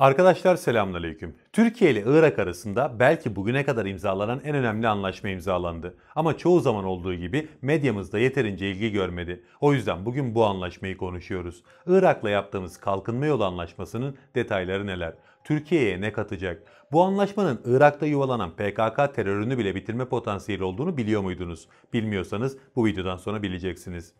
Arkadaşlar selamünaleyküm. Türkiye ile Irak arasında belki bugüne kadar imzalanan en önemli anlaşma imzalandı. Ama çoğu zaman olduğu gibi medyamızda yeterince ilgi görmedi. O yüzden bugün bu anlaşmayı konuşuyoruz. Irak'la yaptığımız kalkınma yolu anlaşmasının detayları neler? Türkiye'ye ne katacak? Bu anlaşmanın Irak'ta yuvalanan PKK terörünü bile bitirme potansiyeli olduğunu biliyor muydunuz? Bilmiyorsanız bu videodan sonra bileceksiniz.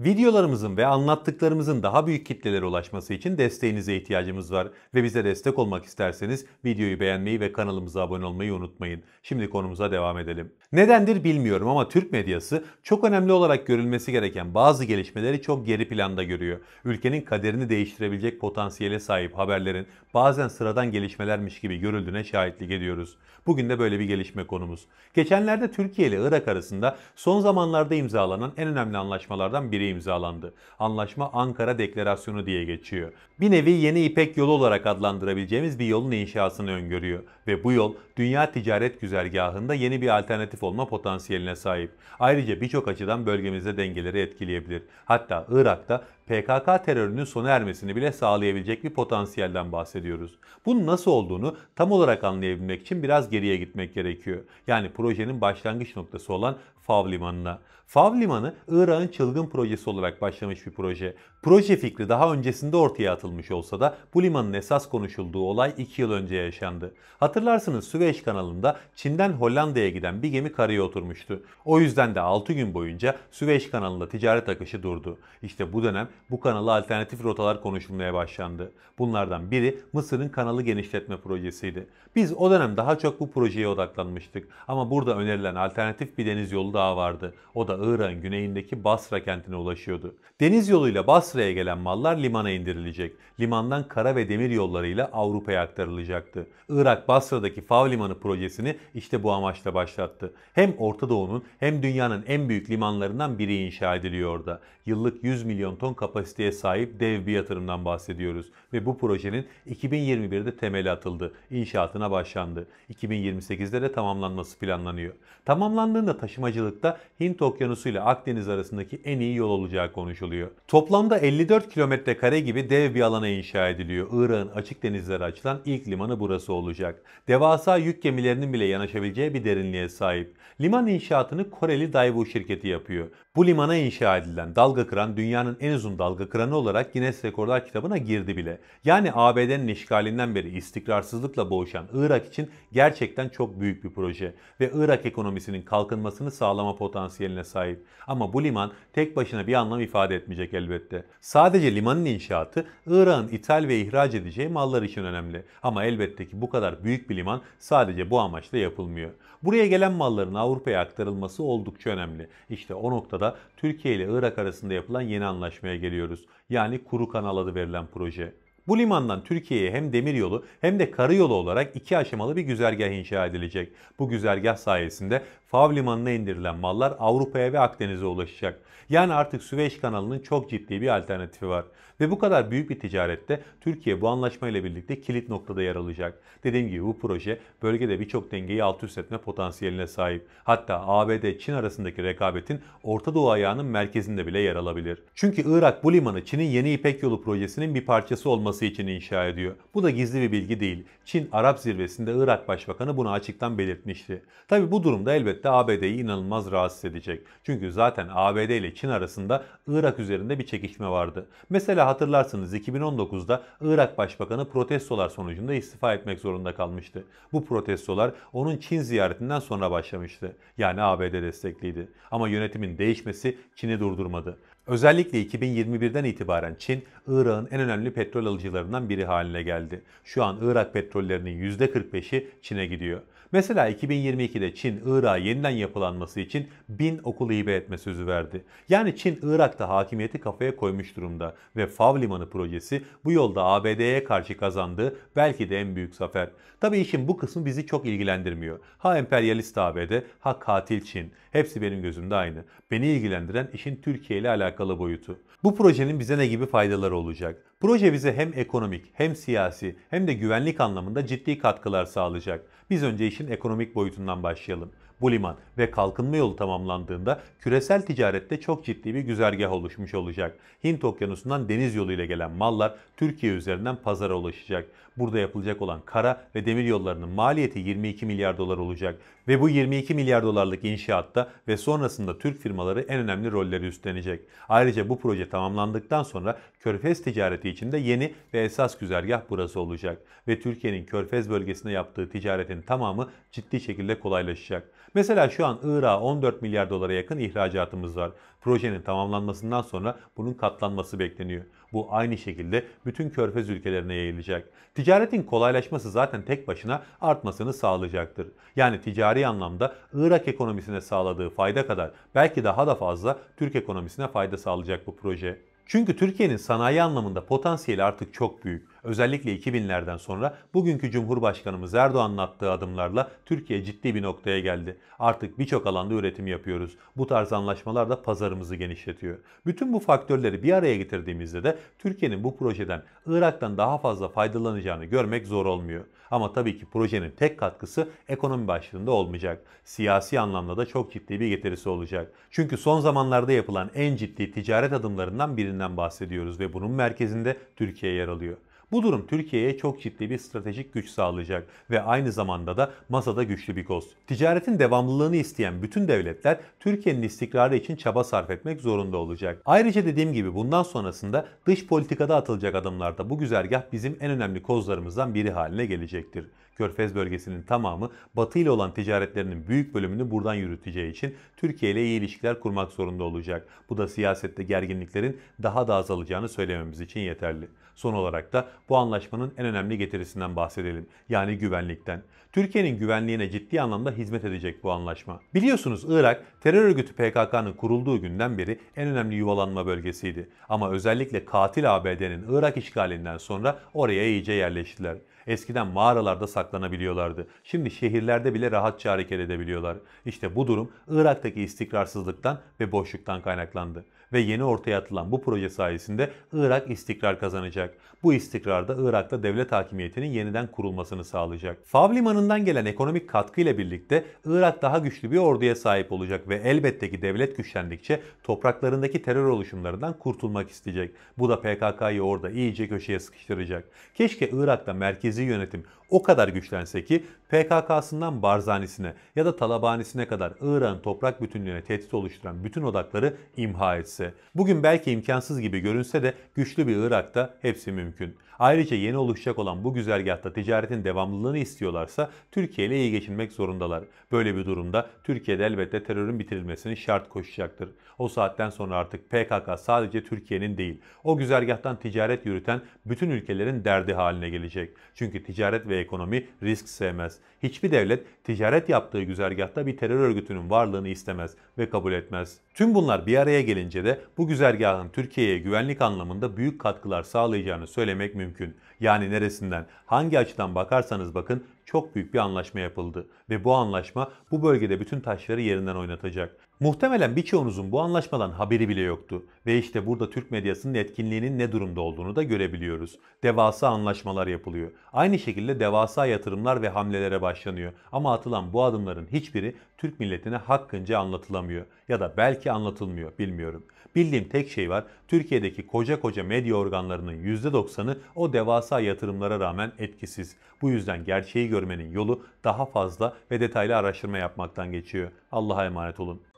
Videolarımızın ve anlattıklarımızın daha büyük kitlelere ulaşması için desteğinize ihtiyacımız var ve bize destek olmak isterseniz videoyu beğenmeyi ve kanalımıza abone olmayı unutmayın. Şimdi konumuza devam edelim. Nedendir bilmiyorum ama Türk medyası çok önemli olarak görülmesi gereken bazı gelişmeleri çok geri planda görüyor. Ülkenin kaderini değiştirebilecek potansiyele sahip haberlerin bazen sıradan gelişmelermiş gibi görüldüğüne şahitlik ediyoruz. Bugün de böyle bir gelişme konumuz. Geçenlerde Türkiye ile Irak arasında son zamanlarda imzalanan en önemli anlaşmalardan biri ile imzalandı. Anlaşma Ankara Deklarasyonu diye geçiyor. Bir nevi yeni İpek yolu olarak adlandırabileceğimiz bir yolun inşasını öngörüyor ve bu yol dünya ticaret güzergahında yeni bir alternatif olma potansiyeline sahip. Ayrıca birçok açıdan bölgemizde dengeleri etkileyebilir. Hatta Irak'ta PKK terörünün sona ermesini bile sağlayabilecek bir potansiyelden bahsediyoruz. Bunun nasıl olduğunu tam olarak anlayabilmek için biraz geriye gitmek gerekiyor. Yani projenin başlangıç noktası olan Fav Limanı'na. Fav Limanı Irak'ın çılgın projesi projesi olarak başlamış bir proje. Proje fikri daha öncesinde ortaya atılmış olsa da bu limanın esas konuşulduğu olay 2 yıl önce yaşandı. Hatırlarsınız Süveyş kanalında Çin'den Hollanda'ya giden bir gemi karaya oturmuştu. O yüzden de 6 gün boyunca Süveyş kanalında ticaret akışı durdu. İşte bu dönem bu kanala alternatif rotalar konuşulmaya başlandı. Bunlardan biri Mısır'ın kanalı genişletme projesiydi. Biz o dönem daha çok bu projeye odaklanmıştık ama burada önerilen alternatif bir deniz yolu daha vardı. O da Irak'ın güneyindeki Basra kentine ulaşıyordu. Deniz yoluyla Basra'ya gelen mallar limana indirilecek. Limandan kara ve demir yollarıyla Avrupa'ya aktarılacaktı. Irak Basra'daki Fav Limanı projesini işte bu amaçla başlattı. Hem Orta Doğu'nun hem dünyanın en büyük limanlarından biri inşa ediliyor orada. Yıllık 100 milyon ton kapasiteye sahip dev bir yatırımdan bahsediyoruz ve bu projenin 2021'de temeli atıldı. İnşaatına başlandı. 2028'de de tamamlanması planlanıyor. Tamamlandığında taşımacılıkta Hint Okyanusu ile Akdeniz arasındaki en iyi yol olacağı konuşuluyor. Toplamda 54 kilometre kare gibi dev bir alana inşa ediliyor. Irak'ın açık denizlere açılan ilk limanı burası olacak. Devasa yük gemilerinin bile yanaşabileceği bir derinliğe sahip. Liman inşaatını Koreli Daewoo şirketi yapıyor. Bu limana inşa edilen dalga kıran dünyanın en uzun dalga kıranı olarak Guinness Rekorlar kitabına girdi bile. Yani ABD'nin işgalinden beri istikrarsızlıkla boğuşan Irak için gerçekten çok büyük bir proje ve Irak ekonomisinin kalkınmasını sağlama potansiyeline sahip. Ama bu liman tek başına bir anlam ifade etmeyecek elbette. Sadece limanın inşaatı Irak'ın ithal ve ihraç edeceği mallar için önemli. Ama elbette ki bu kadar büyük bir liman sadece bu amaçla yapılmıyor. Buraya gelen malların Avrupa'ya aktarılması oldukça önemli. İşte o noktada Türkiye ile Irak arasında yapılan yeni anlaşmaya geliyoruz. Yani kuru kanal adı verilen proje. Bu limandan Türkiye'ye hem demiryolu hem de karayolu olarak iki aşamalı bir güzergah inşa edilecek. Bu güzergah sayesinde Fav limanına indirilen mallar Avrupa'ya ve Akdeniz'e ulaşacak. Yani artık Süveyş kanalının çok ciddi bir alternatifi var. Ve bu kadar büyük bir ticarette Türkiye bu anlaşmayla birlikte kilit noktada yer alacak. Dediğim gibi bu proje bölgede birçok dengeyi alt üst etme potansiyeline sahip. Hatta ABD-Çin arasındaki rekabetin Orta Doğu ayağının merkezinde bile yer alabilir. Çünkü Irak bu limanı Çin'in yeni İpek yolu projesinin bir parçası olması savunması için inşa ediyor. Bu da gizli bir bilgi değil. Çin Arap zirvesinde Irak Başbakanı bunu açıktan belirtmişti. Tabi bu durumda elbette ABD'yi inanılmaz rahatsız edecek. Çünkü zaten ABD ile Çin arasında Irak üzerinde bir çekişme vardı. Mesela hatırlarsınız 2019'da Irak Başbakanı protestolar sonucunda istifa etmek zorunda kalmıştı. Bu protestolar onun Çin ziyaretinden sonra başlamıştı. Yani ABD destekliydi. Ama yönetimin değişmesi Çin'i durdurmadı. Özellikle 2021'den itibaren Çin, Irak'ın en önemli petrol alıcılarından biri haline geldi. Şu an Irak petrollerinin %45'i Çin'e gidiyor. Mesela 2022'de Çin, Irak'a yeniden yapılanması için bin okul hibe etme sözü verdi. Yani Çin, Irak'ta hakimiyeti kafaya koymuş durumda ve Fav Limanı projesi bu yolda ABD'ye karşı kazandığı belki de en büyük zafer. Tabii işin bu kısmı bizi çok ilgilendirmiyor. Ha emperyalist ABD, ha katil Çin. Hepsi benim gözümde aynı. Beni ilgilendiren işin Türkiye ile alakalı alakalı boyutu. Bu projenin bize ne gibi faydaları olacak? Proje bize hem ekonomik, hem siyasi, hem de güvenlik anlamında ciddi katkılar sağlayacak. Biz önce işin ekonomik boyutundan başlayalım. Bu liman ve kalkınma yolu tamamlandığında küresel ticarette çok ciddi bir güzergah oluşmuş olacak. Hint okyanusundan deniz yoluyla gelen mallar Türkiye üzerinden pazara ulaşacak. Burada yapılacak olan kara ve demir yollarının maliyeti 22 milyar dolar olacak. Ve bu 22 milyar dolarlık inşaatta ve sonrasında Türk firmaları en önemli rolleri üstlenecek. Ayrıca bu proje tamamlandıktan sonra körfez ticareti için yeni ve esas güzergah burası olacak ve Türkiye'nin Körfez bölgesinde yaptığı ticaretin tamamı ciddi şekilde kolaylaşacak. Mesela şu an Irak'a 14 milyar dolara yakın ihracatımız var. Projenin tamamlanmasından sonra bunun katlanması bekleniyor. Bu aynı şekilde bütün körfez ülkelerine yayılacak. Ticaretin kolaylaşması zaten tek başına artmasını sağlayacaktır. Yani ticari anlamda Irak ekonomisine sağladığı fayda kadar belki daha da fazla Türk ekonomisine fayda sağlayacak bu proje. Çünkü Türkiye'nin sanayi anlamında potansiyeli artık çok büyük özellikle 2000'lerden sonra bugünkü Cumhurbaşkanımız Erdoğan'ın attığı adımlarla Türkiye ciddi bir noktaya geldi. Artık birçok alanda üretim yapıyoruz. Bu tarz anlaşmalar da pazarımızı genişletiyor. Bütün bu faktörleri bir araya getirdiğimizde de Türkiye'nin bu projeden Irak'tan daha fazla faydalanacağını görmek zor olmuyor. Ama tabii ki projenin tek katkısı ekonomi başlığında olmayacak. Siyasi anlamda da çok ciddi bir getirisi olacak. Çünkü son zamanlarda yapılan en ciddi ticaret adımlarından birinden bahsediyoruz ve bunun merkezinde Türkiye yer alıyor. Bu durum Türkiye'ye çok ciddi bir stratejik güç sağlayacak ve aynı zamanda da masada güçlü bir koz. Ticaretin devamlılığını isteyen bütün devletler Türkiye'nin istikrarı için çaba sarf etmek zorunda olacak. Ayrıca dediğim gibi bundan sonrasında dış politikada atılacak adımlarda bu güzergah bizim en önemli kozlarımızdan biri haline gelecektir. Körfez bölgesinin tamamı Batı ile olan ticaretlerinin büyük bölümünü buradan yürüteceği için Türkiye ile iyi ilişkiler kurmak zorunda olacak. Bu da siyasette gerginliklerin daha da azalacağını söylememiz için yeterli. Son olarak da bu anlaşmanın en önemli getirisinden bahsedelim. Yani güvenlikten. Türkiye'nin güvenliğine ciddi anlamda hizmet edecek bu anlaşma. Biliyorsunuz Irak terör örgütü PKK'nın kurulduğu günden beri en önemli yuvalanma bölgesiydi. Ama özellikle katil ABD'nin Irak işgalinden sonra oraya iyice yerleştiler. Eskiden mağaralarda saklanabiliyorlardı. Şimdi şehirlerde bile rahatça hareket edebiliyorlar. İşte bu durum Irak'taki istikrarsızlıktan ve boşluktan kaynaklandı ve yeni ortaya atılan bu proje sayesinde Irak istikrar kazanacak. Bu istikrar da Irak'ta devlet hakimiyetinin yeniden kurulmasını sağlayacak. Fav limanından gelen ekonomik katkı ile birlikte Irak daha güçlü bir orduya sahip olacak ve elbette ki devlet güçlendikçe topraklarındaki terör oluşumlarından kurtulmak isteyecek. Bu da PKK'yı orada iyice köşeye sıkıştıracak. Keşke Irak'ta merkezi yönetim o kadar güçlense ki PKK'sından Barzanisine ya da Talabanisine kadar Irak'ın toprak bütünlüğüne tehdit oluşturan bütün odakları imha etse. Bugün belki imkansız gibi görünse de güçlü bir Irak'ta hepsi mümkün. Ayrıca yeni oluşacak olan bu güzergahta ticaretin devamlılığını istiyorlarsa Türkiye ile iyi geçinmek zorundalar. Böyle bir durumda Türkiye'de elbette terörün bitirilmesini şart koşacaktır. O saatten sonra artık PKK sadece Türkiye'nin değil, o güzergahtan ticaret yürüten bütün ülkelerin derdi haline gelecek. Çünkü ticaret ve ekonomi risk sevmez. Hiçbir devlet ticaret yaptığı güzergahta bir terör örgütünün varlığını istemez ve kabul etmez. Tüm bunlar bir araya gelince de bu güzergahın Türkiye'ye güvenlik anlamında büyük katkılar sağlayacağını söylemek mümkün. Yani neresinden, hangi açıdan bakarsanız bakın çok büyük bir anlaşma yapıldı ve bu anlaşma bu bölgede bütün taşları yerinden oynatacak. Muhtemelen birçoğunuzun bu anlaşmadan haberi bile yoktu ve işte burada Türk medyasının etkinliğinin ne durumda olduğunu da görebiliyoruz. Devasa anlaşmalar yapılıyor. Aynı şekilde devasa yatırımlar ve hamlelere başlanıyor ama atılan bu adımların hiçbiri Türk milletine hakkınca anlatılamıyor ya da belki anlatılmıyor bilmiyorum. Bildiğim tek şey var Türkiye'deki koca koca medya organlarının %90'ı o devasa devasa yatırımlara rağmen etkisiz. Bu yüzden gerçeği görmenin yolu daha fazla ve detaylı araştırma yapmaktan geçiyor. Allah'a emanet olun.